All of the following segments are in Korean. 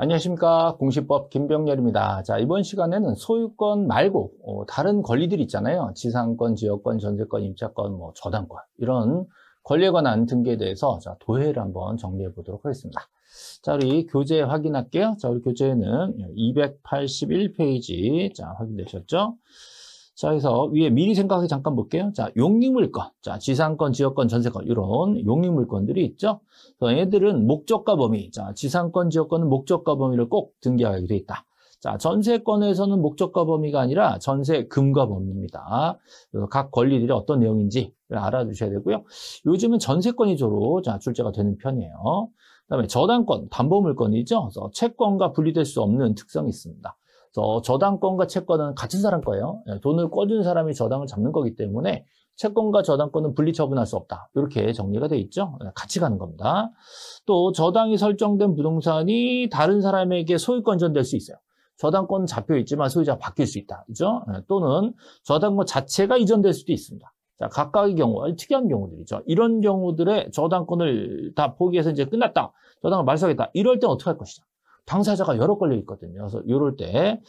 안녕하십니까 공시법 김병렬입니다 자 이번 시간에는 소유권 말고 어, 다른 권리들 있잖아요 지상권 지역권 전세권 임차권 뭐 저당권 이런 권리에 관한 등기에 대해서 자 도해를 한번 정리해 보도록 하겠습니다 자 우리 교재 확인할게요 자 우리 교재는 281페이지 자 확인되셨죠 자, 그래서 위에 미리 생각해기 잠깐 볼게요. 자, 용익물권, 자, 지상권, 지역권, 전세권 이런 용익물권들이 있죠. 그래서 얘들은 목적과 범위, 자, 지상권, 지역권은 목적과 범위를 꼭 등기하게 되어 있다. 자, 전세권에서는 목적과 범위가 아니라 전세금과 범위입니다. 그래서 각 권리들이 어떤 내용인지 알아두셔야 되고요. 요즘은 전세권이 주로 자, 출제가 되는 편이에요. 그다음에 저당권, 담보물권이죠. 그래서 채권과 분리될 수 없는 특성이 있습니다. 그 저당권과 채권은 같은 사람 거예요. 예, 돈을 꿔준 사람이 저당을 잡는 거기 때문에 채권과 저당권은 분리 처분할 수 없다. 이렇게 정리가 돼 있죠. 예, 같이 가는 겁니다. 또 저당이 설정된 부동산이 다른 사람에게 소유권 전될 수 있어요. 저당권 잡혀 있지만 소유자가 바뀔 수 있다. 그죠? 예, 또는 저당권 자체가 이전될 수도 있습니다. 자, 각각의 경우, 특이한 경우들이죠. 이런 경우들의 저당권을 다 포기해서 이제 끝났다. 저당을 말소하겠다. 이럴 땐 어떻게 할 것이냐. 당사자가 여러 걸려 있거든요. 그래서 이럴 때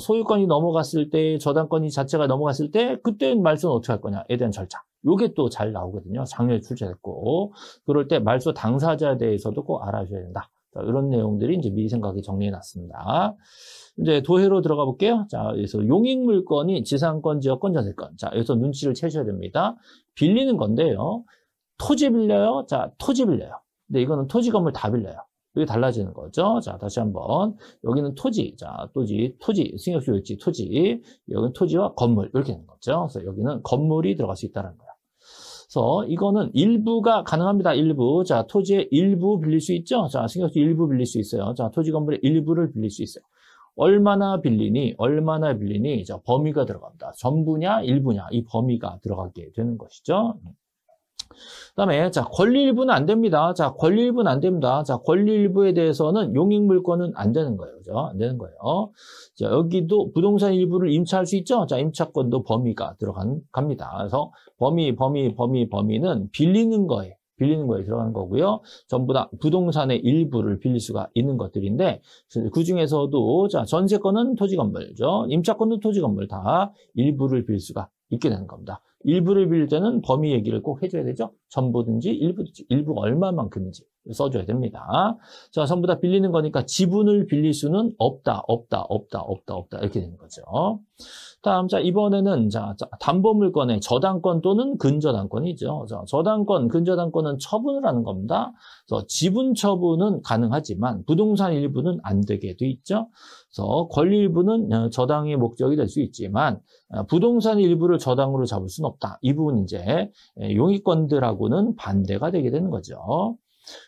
소유권이 넘어갔을 때 저당권이 자체가 넘어갔을 때 그때 말소는 어떻게 할 거냐에 대한 절차. 요게 또 잘 나오거든요. 작년에 출제됐고 그럴 때 말소 당사자에 대해서도 꼭 알아줘야 된다. 자, 이런 내용들이 이제 미리 생각이 정리해 놨습니다. 이제 도해로 들어가 볼게요. 자, 여기서 용익 물건이 지상권, 지역권, 전세권. 자, 여기서 눈치를 채셔야 됩니다. 빌리는 건데요. 토지 빌려요. 자, 토지 빌려요. 근데 이거는 토지 건물 다 빌려요. 이게 달라지는 거죠. 자, 다시 한번. 여기는 토지. 자, 토지, 토지, 승역수유지 토지. 여기는 토지와 건물. 이렇게 되는 거죠. 그래서 여기는 건물이 들어갈 수 있다는 거예요. 그래서 이거는 일부가 가능합니다. 일부. 자, 토지의 일부 빌릴 수 있죠. 자, 승역수 일부 빌릴 수 있어요. 자, 토지 건물의 일부를 빌릴 수 있어요. 얼마나 빌리니, 얼마나 빌리니, 자, 범위가 들어갑니다. 전부냐, 일부냐, 이 범위가 들어가게 되는 것이죠. 네. 그다음에 자 권리 일부는 안 됩니다. 자 권리 일부는 안 됩니다. 자 권리 일부에 대해서는 용익 물권은안 되는 거예요. 그죠? 안 되는 거예요. 자 여기도 부동산 일부를 임차할 수 있죠. 자 임차권도 범위가 들어간 갑니다. 그래서 범위 범위 범위 범위는 빌리는 거에 빌리는 거에 들어가는 거고요. 전부 다 부동산의 일부를 빌릴 수가 있는 것들인데 그 중에서도 자 전세권은 토지 건물죠. 임차권도 토지 건물 다 일부를 빌릴 수가 있게 되는 겁니다. 일부를 빌 때는 범위 얘기를 꼭 해줘야 되죠. 전부든지 일부든지 일부 얼마만큼인지 써줘야 됩니다. 자, 전부 다 빌리는 거니까 지분을 빌릴 수는 없다, 없다, 없다, 없다, 없다 이렇게 되는 거죠. 다음, 자 이번에는 자, 자담보물권의 저당권 또는 근저당권이죠. 자, 저당권, 근저당권은 처분을 하는 겁니다. 그래서 지분 처분은 가능하지만 부동산 일부는 안 되게 돼 있죠. 그래서 권리 일부는 어, 저당의 목적이 될 수 있지만 어, 부동산 일부를 저당으로 잡을 수는 없다. 이 부분 이제 예, 용의권들하고는 반대가 되게 되는 거죠.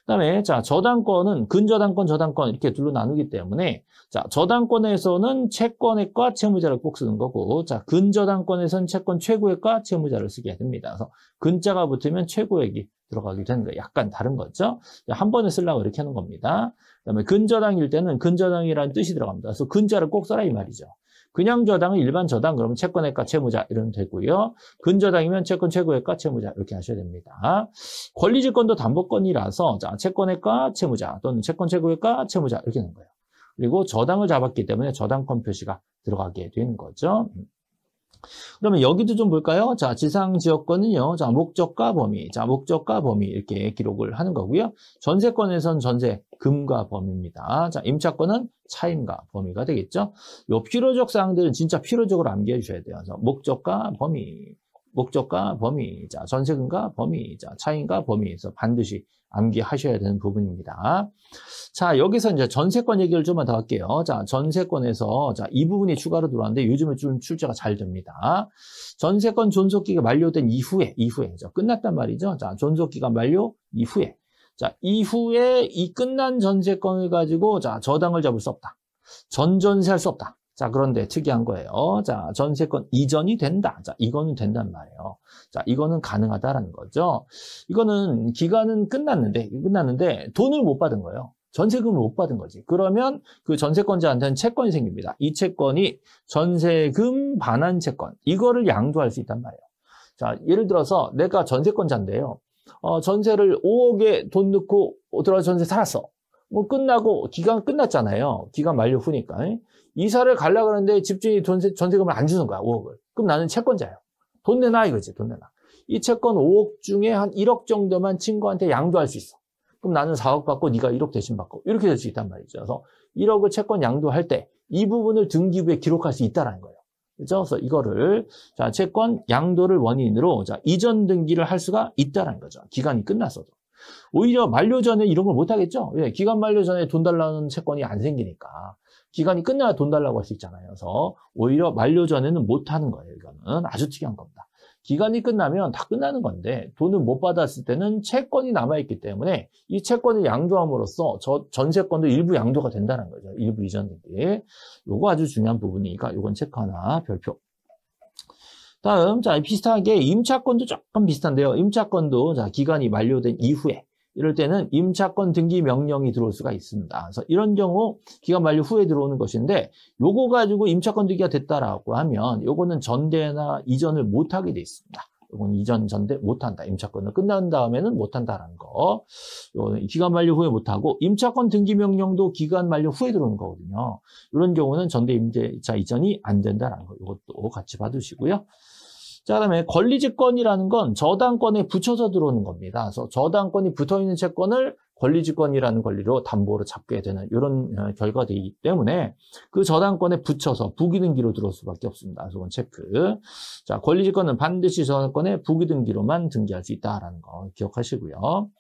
그다음에 자 저당권은 근저당권, 저당권 이렇게 둘로 나누기 때문에 자 저당권에서는 채권액과 채무자를 꼭 쓰는 거고 자 근저당권에서는 채권 최고액과 채무자를 쓰게 됩니다. 그래서 근자가 붙으면 최고액이 들어가게 되는 거예요. 약간 다른 거죠. 한 번에 쓰려고 이렇게 하는 겁니다. 그다음에 근저당일 때는 근저당이라는 뜻이 들어갑니다. 그래서 근저를꼭 써라 이 말이죠. 그냥 저당은 일반 저당 그러면 채권액과 채무자 이러면 되고요. 근저당이면 채권 최고액과 채무자 이렇게 하셔야 됩니다. 권리질권도 담보권이라서 자 채권액과 채무자 또는 채권 최고액과 채무자 이렇게 되는 거예요. 그리고 저당을 잡았기 때문에 저당권 표시가 들어가게 되는 거죠. 그러면 여기도 좀 볼까요? 자, 지상 지역권은요. 자, 목적과 범위. 자, 목적과 범위 이렇게 기록을 하는 거고요. 전세권에선 전세 금과 범위입니다. 자, 임차권은 차임과 범위가 되겠죠. 요 필요적 사항들은 진짜 필요적으로 남겨 주셔야 돼요. 목적과 범위. 목적과 범위자, 전세금과 범위자, 차인과 범위에서 반드시 암기하셔야 되는 부분입니다. 자, 여기서 이제 전세권 얘기를 좀만 더 할게요. 자, 전세권에서 자, 이 부분이 추가로 들어왔는데 요즘에 좀 출제가 잘 됩니다. 전세권 존속기가 만료된 이후에, 이후에, 자, 끝났단 말이죠. 자, 존속기가 만료 이후에. 자, 이후에 이 끝난 전세권을 가지고 자, 저당을 잡을 수 없다. 전전세 할수 없다. 자, 그런데 특이한 거예요. 자, 전세권 이전이 된다. 자, 이거는 된단 말이에요. 자, 이거는 가능하다라는 거죠. 이거는 기간은 끝났는데, 끝났는데 돈을 못 받은 거예요. 전세금을 못 받은 거지. 그러면 그 전세권자한테는 채권이 생깁니다. 이 채권이 전세금 반환 채권. 이거를 양도할 수 있단 말이에요. 자, 예를 들어서 내가 전세권자인데요. 어, 전세를 5억에 돈 넣고 들어가서 전세 살았어. 뭐 끝나고 기간 끝났잖아요. 기간 만료 후니까. 이사를 갈라 그러는데 집주인이 전세, 전세금을 안 주는 거야, 5억을. 그럼 나는 채권자예요. 돈 내놔, 이거지, 돈 내놔. 이 채권 5억 중에 한 1억 정도만 친구한테 양도할 수 있어. 그럼 나는 4억 받고 네가 1억 대신 받고 이렇게 될 수 있단 말이죠. 그래서 1억을 채권 양도할 때 이 부분을 등기부에 기록할 수 있다라는 거예요. 그렇죠? 그래서 이거를 자 채권 양도를 원인으로 자 이전 등기를 할 수가 있다라는 거죠. 기간이 끝났어도. 오히려 만료 전에 이런 걸 못 하겠죠. 왜? 예, 기간 만료 전에 돈 달라는 채권이 안 생기니까. 기간이 끝나야 돈 달라고 할 수 있잖아요. 그래서 오히려 만료 전에는 못 하는 거예요. 이거는 아주 특이한 겁니다. 기간이 끝나면 다 끝나는 건데 돈을 못 받았을 때는 채권이 남아있기 때문에 이 채권을 양도함으로써 저 전세권도 일부 양도가 된다는 거죠. 일부 이전되기. 이거 아주 중요한 부분이니까 이건 체크 하나 별표. 다음 자 비슷하게 임차권도 조금 비슷한데요. 임차권도 자 기간이 만료된 이후에 이럴 때는 임차권 등기 명령이 들어올 수가 있습니다. 그래서 이런 경우 기간 만료 후에 들어오는 것인데 요거 가지고 임차권 등기가 됐다라고 하면 요거는 전대나 이전을 못하게 돼 있습니다. 요건 이전 전대 못한다. 임차권은 끝난 다음에는 못한다라는 거. 요거는 기간 만료 후에 못하고 임차권 등기 명령도 기간 만료 후에 들어오는 거거든요. 이런 경우는 전대 임대차 이전이 안 된다라는 거. 이것도 같이 봐두시고요. 자, 그다음에 권리지권이라는 건 저당권에 붙여서 들어오는 겁니다. 그래서 저당권이 붙어 있는 채권을 권리지권이라는 권리로 담보로 잡게 되는 이런 어, 결과되기 가 때문에 그 저당권에 붙여서 부기등기로 들어올 수밖에 없습니다. 그래원 체크. 자, 권리지권은 반드시 저당권에 부기등기로만 등기할 수 있다라는 거 기억하시고요.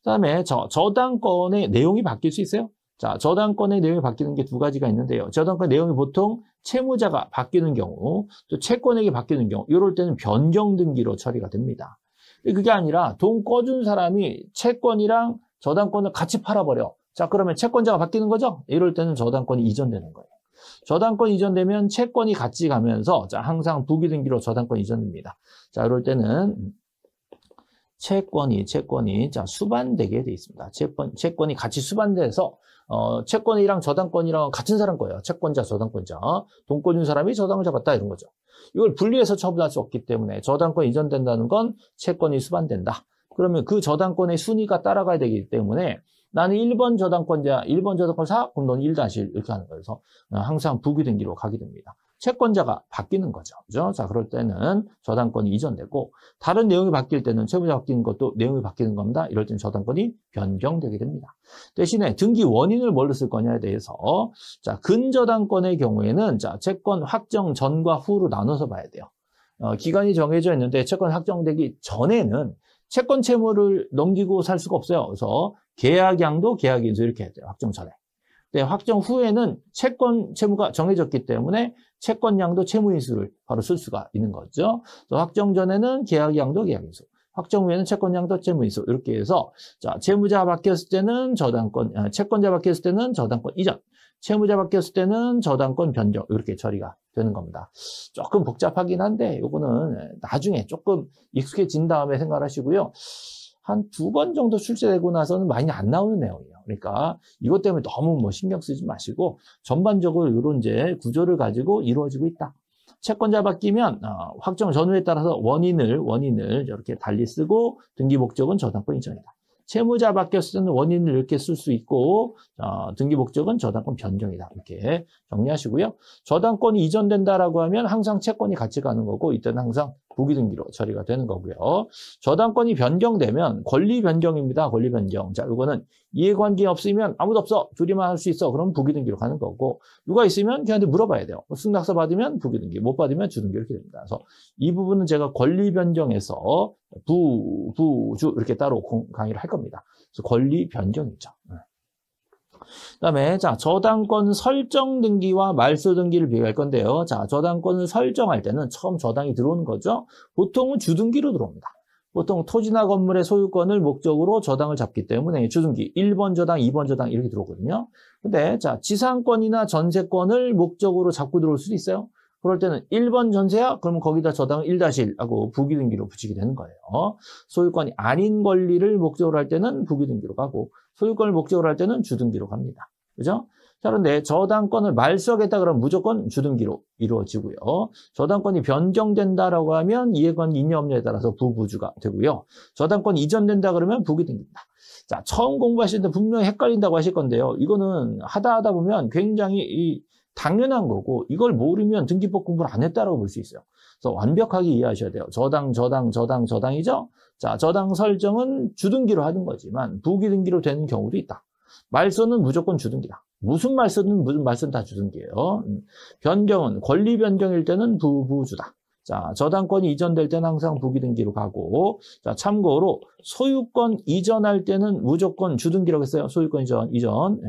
그다음에 저, 저당권의 내용이 바뀔 수 있어요. 자, 저당권의 내용이 바뀌는 게 두 가지가 있는데요. 저당권 내용이 보통 채무자가 바뀌는 경우, 또 채권액이 바뀌는 경우, 이럴 때는 변경 등기로 처리가 됩니다. 그게 아니라 돈 꺼준 사람이 채권이랑 저당권을 같이 팔아버려. 자, 그러면 채권자가 바뀌는 거죠? 이럴 때는 저당권이 이전되는 거예요. 저당권 이전되면 채권이 같이 가면서 자, 항상 부기등기로 저당권 이전됩니다. 자, 이럴 때는 채권이 채권이 자 수반되게 돼 있습니다. 채권 채권이 같이 수반돼서 어 채권이랑 저당권이랑 같은 사람 거예요. 채권자 저당권자 돈권준 사람이 저당을잡았다 이런 거죠. 이걸 분리해서 처분할 수 없기 때문에 저당권 이전된다는 건 채권이 수반된다. 그러면 그 저당권의 순위가 따라가야 되기 때문에 나는 1번 저당권자, 1번 저당권 사, 그럼 넌1-1 이렇게 하는 거예요. 그래서 항상 부기등기로 가게 됩니다. 채권자가 바뀌는 거죠. 그죠? 자, 그럴 때는 저당권이 이전되고 다른 내용이 바뀔 때는 채무자 가 바뀌는 것도 내용이 바뀌는 겁니다. 이럴 때는 저당권이 변경되게 됩니다. 대신에 등기 원인을 뭘로 쓸 거냐에 대해서 자, 근저당권의 경우에는 자, 채권 확정 전과 후로 나눠서 봐야 돼요. 어, 기간이 정해져 있는데 채권 확정되기 전에는 채권 채무를 넘기고 살 수가 없어요. 그래서 계약양도 계약인수 이렇게 해야 돼요. 확정 전에. 네, 확정 후에는 채권 채무가 정해졌기 때문에 채권양도 채무인수를 바로 쓸 수가 있는 거죠. 확정 전에는 계약양도 계약인수, 확정 후에는 채권양도 채무인수 이렇게 해서 자 채무자 바뀌었을 때는 저당권, 아, 채권자 바뀌었을 때는 저당권 이전, 채무자 바뀌었을 때는 저당권 변경 이렇게 처리가 되는 겁니다. 조금 복잡하긴 한데 이거는 나중에 조금 익숙해진 다음에 생각하시고요. 한 두 번 정도 출제되고 나서는 많이 안 나오는 내용이에요. 그러니까 이것 때문에 너무 뭐 신경 쓰지 마시고 전반적으로 이런 이제 구조를 가지고 이루어지고 있다. 채권자 바뀌면 어, 확정 전후에 따라서 원인을 원인을 이렇게 달리 쓰고 등기 목적은 저당권 인정이다 채무자 바뀌었을 때는 원인을 이렇게 쓸 수 있고 어, 등기 목적은 저당권 변경이다 이렇게 정리하시고요. 저당권이 이전된다라고 하면 항상 채권이 같이 가는 거고 이때는 항상 부기등기로 처리가 되는 거고요. 저당권이 변경되면 권리 변경입니다. 권리 변경. 자, 이거는 이해관계 가 없으면 아무도 없어. 둘이만 할 수 있어. 그럼 부기등기로 가는 거고 누가 있으면 걔한테 물어봐야 돼요. 뭐 승낙서 받으면 부기등기, 못 받으면 주등기 이렇게 됩니다. 그래서 이 부분은 제가 권리 변경에서 부, 부, 주 이렇게 따로 강의를 할 겁니다. 그래서 권리 변경이죠. 네. 그다음에 자 저당권 설정 등기와 말소 등기를 비교할 건데요. 자 저당권을 설정할 때는 처음 저당이 들어오는 거죠. 보통은 주등기로 들어옵니다. 보통 토지나 건물의 소유권을 목적으로 저당을 잡기 때문에 주등기 1번 저당, 2번 저당 이렇게 들어오거든요. 근데 자 지상권이나 전세권을 목적으로 잡고 들어올 수도 있어요. 그럴 때는 1번 전세야? 그러면 거기다 저당 1-1하고 부기등기로 붙이게 되는 거예요. 소유권이 아닌 권리를 목적으로 할 때는 부기등기로 가고 소유권을 목적으로 할 때는 주등기로 갑니다. 그죠? 자, 그런데 저당권을 말소하겠다 그러면 무조건 주등기로 이루어지고요. 저당권이 변경된다라고 하면 이해권 인여 없냐에 따라서 부부주가 되고요. 저당권이 이전된다 그러면 부기 등입니다. 자, 처음 공부하실 때 분명히 헷갈린다고 하실 건데요. 이거는 하다 하다 보면 굉장히 이 당연한 거고 이걸 모르면 등기법 공부를 안 했다라고 볼 수 있어요. 그래서 완벽하게 이해하셔야 돼요. 저당, 저당, 저당, 저당이죠? 자, 저당 설정은 주등기로 하는 거지만 부기등기로 되는 경우도 있다. 말소는 무조건 주등기다. 무슨 말씀은 무슨 말씀 다주등게요 음. 변경은 권리 변경일 때는 부부주다. 자, 저당권이 이전될 때는 항상 부기등기로 가고, 자, 참고로 소유권 이전할 때는 무조건 주등기라고 했어요. 소유권 이전, 이전.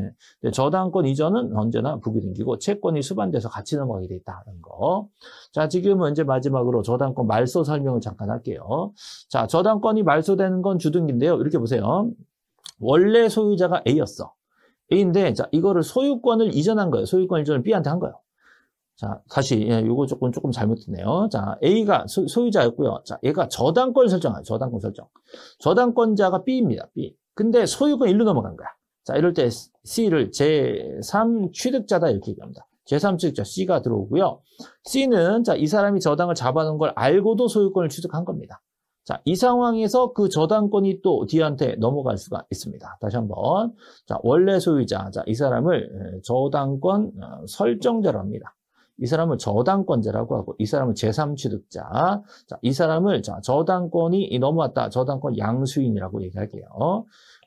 예. 저당권 이전은 언제나 부기등기고, 채권이 수반돼서 같이 넘어가게 돼 있다는 거. 자, 지금은 이제 마지막으로 저당권 말소 설명을 잠깐 할게요. 자, 저당권이 말소되는 건 주등기인데요. 이렇게 보세요. 원래 소유자가 A였어. A인데 자 이거를 소유권을 이전한 거예요. 소유권 이전을 B한테 한 거예요. 자 다시 예, 요거 조금 조금 잘못됐네요. 자 A가 소, 소유자였고요. 자 얘가 저당권 설정하요 저당권 설정. 저당권자가 B입니다. B. 근데 소유권 일로 넘어간 거야. 자 이럴 때 C를 제3 취득자다 이렇게 얘기합니다. 제3 취득자 C가 들어오고요. C는 자이 사람이 저당을 잡아놓은 걸 알고도 소유권을 취득한 겁니다. 자, 이 상황에서 그 저당권이 또 D한테 넘어갈 수가 있습니다. 다시 한번. 자, 원래 소유자. 자, 이 사람을 저당권 어, 설정자로 합니다. 이 사람을 저당권자라고 하고 이 사람을 제3취득자 자, 이 사람을 자, 저당권이 넘어왔다 저당권 양수인이라고 얘기할게요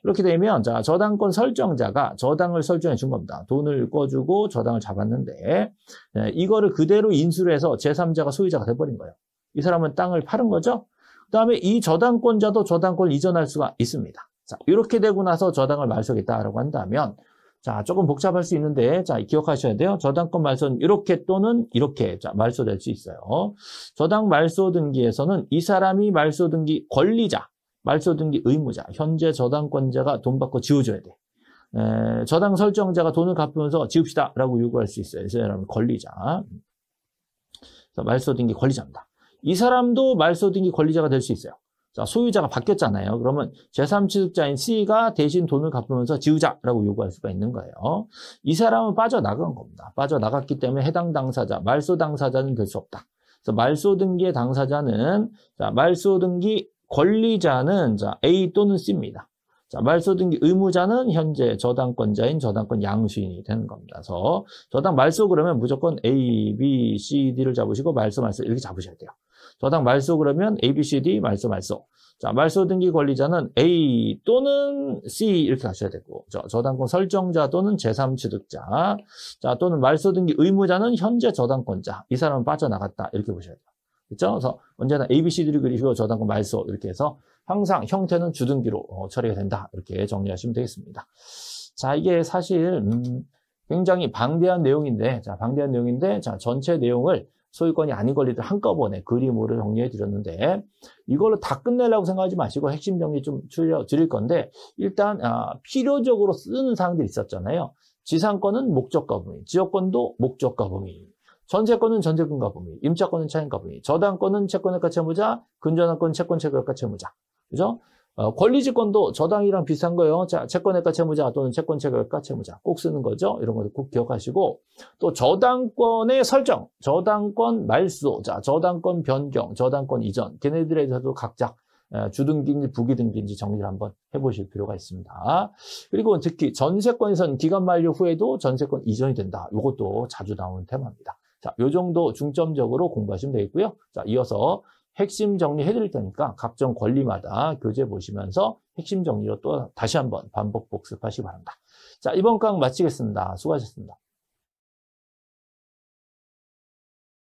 이렇게 되면 자, 저당권 설정자가 저당을 설정해 준 겁니다 돈을 꺼주고 저당을 잡았는데 이거를 그대로 인수를 해서 제3자가 소유자가 돼버린 거예요 이 사람은 땅을 파는 거죠 다음에 이 저당권자도 저당권을 이전할 수가 있습니다. 자, 이렇게 되고 나서 저당을 말소하겠다라고 한다면 자, 조금 복잡할 수 있는데 자, 기억하셔야 돼요. 저당권 말소는 이렇게 또는 이렇게 자, 말소될 수 있어요. 저당 말소 등기에서는 이 사람이 말소 등기 권리자, 말소 등기 의무자, 현재 저당권자가 돈 받고 지워줘야 돼. 에, 저당 설정자가 돈을 갚으면서 지읍시다라고 요구할 수 있어요. 그래서 여러분 권리자. 말소 등기 권리자입니다. 이 사람도 말소등기 권리자가 될 수 있어요. 자, 소유자가 바뀌었잖아요. 그러면 제3취득자인 C가 대신 돈을 갚으면서 지우자라고 요구할 수가 있는 거예요. 이 사람은 빠져나간 겁니다. 빠져나갔기 때문에 해당 당사자, 말소 당사자는 될 수 없다. 그래서 말소 등기의 당사자는 자, 말소 등기 권리자는 자, A 또는 C입니다. 자, 말소 등기 의무자는 현재 저당권자인 저당권 양수인이 되는 겁니다. 그래서 저당 말소 그러면 무조건 A, B, C, D를 잡으시고 말소 말소 이렇게 잡으셔야 돼요. 저당 말소 그러면 A, B, C, D 말소 말소. 자, 말소 등기 권리자는 A 또는 C 이렇게 하셔야 되고, 저, 저당권 설정자 또는 제3취득자, 자, 또는 말소 등기 의무자는 현재 저당권자. 이 사람은 빠져나갔다. 이렇게 보셔야 돼요. 그죠? 그래서 언제나 A, B, C, D를 그리시고 저당권 말소 이렇게 해서 항상 형태는 주등기로 어, 처리가 된다. 이렇게 정리하시면 되겠습니다. 자, 이게 사실, 음, 굉장히 방대한 내용인데, 자, 방대한 내용인데, 자, 전체 내용을 소유권이 아닌 권리들 한꺼번에 그림으로 정리해 드렸는데 이걸로 다 끝내려고 생각하지 마시고 핵심 정리 좀 줄여 드릴 건데 일단 아, 필요적으로 쓰는 사항들이 있었잖아요. 지상권은 목적가 범위, 지역권도 목적가 범위, 전세권은 전세금가 범위, 임차권은 차임가 범위, 저당권은 채권액과 채무자, 근저당권은 채권 채권액과 채무자. 그죠? 어, 권리지권도 저당이랑 비슷한 거예요. 자, 채권액가 채무자 또는 채권채가 채무자 꼭 쓰는 거죠. 이런 것도 꼭 기억하시고 또 저당권의 설정, 저당권 말소, 자, 저당권 변경, 저당권 이전 걔네들에 대해서도 각자 주등기인지 부기등기인지 정리를 한번 해보실 필요가 있습니다. 그리고 특히 전세권에선 기간 만료 후에도 전세권 이전이 된다. 이것도 자주 나오는 테마입니다. 자, 요 정도 중점적으로 공부하시면 되겠고요. 자, 이어서 핵심 정리해 드릴 테니까 각종 권리마다 교재 보시면서 핵심 정리로 또 다시 한번 반복 복습하시기 바랍니다. 자, 이번 강 마치겠습니다. 수고하셨습니다.